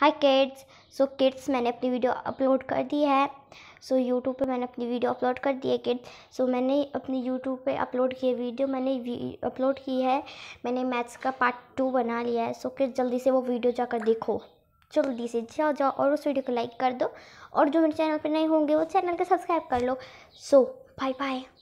हाय kids so kids मैंने अपनी video upload कर दी है सो so, यूट्यूब पे मैंने अपनी वीडियो अपलोड कर दी है किड्स सो so, मैंने अपनी यूट्यूब पे अपलोड की वीडियो मैंने अपलोड की है मैंने मैथ्स का पार्ट टू बना लिया है सो so, किड्स जल्दी से वो वीडियो जाकर देखो जल्दी से जाओ जाओ और उस वीडियो को लाइक कर दो और जो मेरे चैनल पर नहीं होंगे वो चैनल को सब्सक्राइब कर लो सो बाय बाय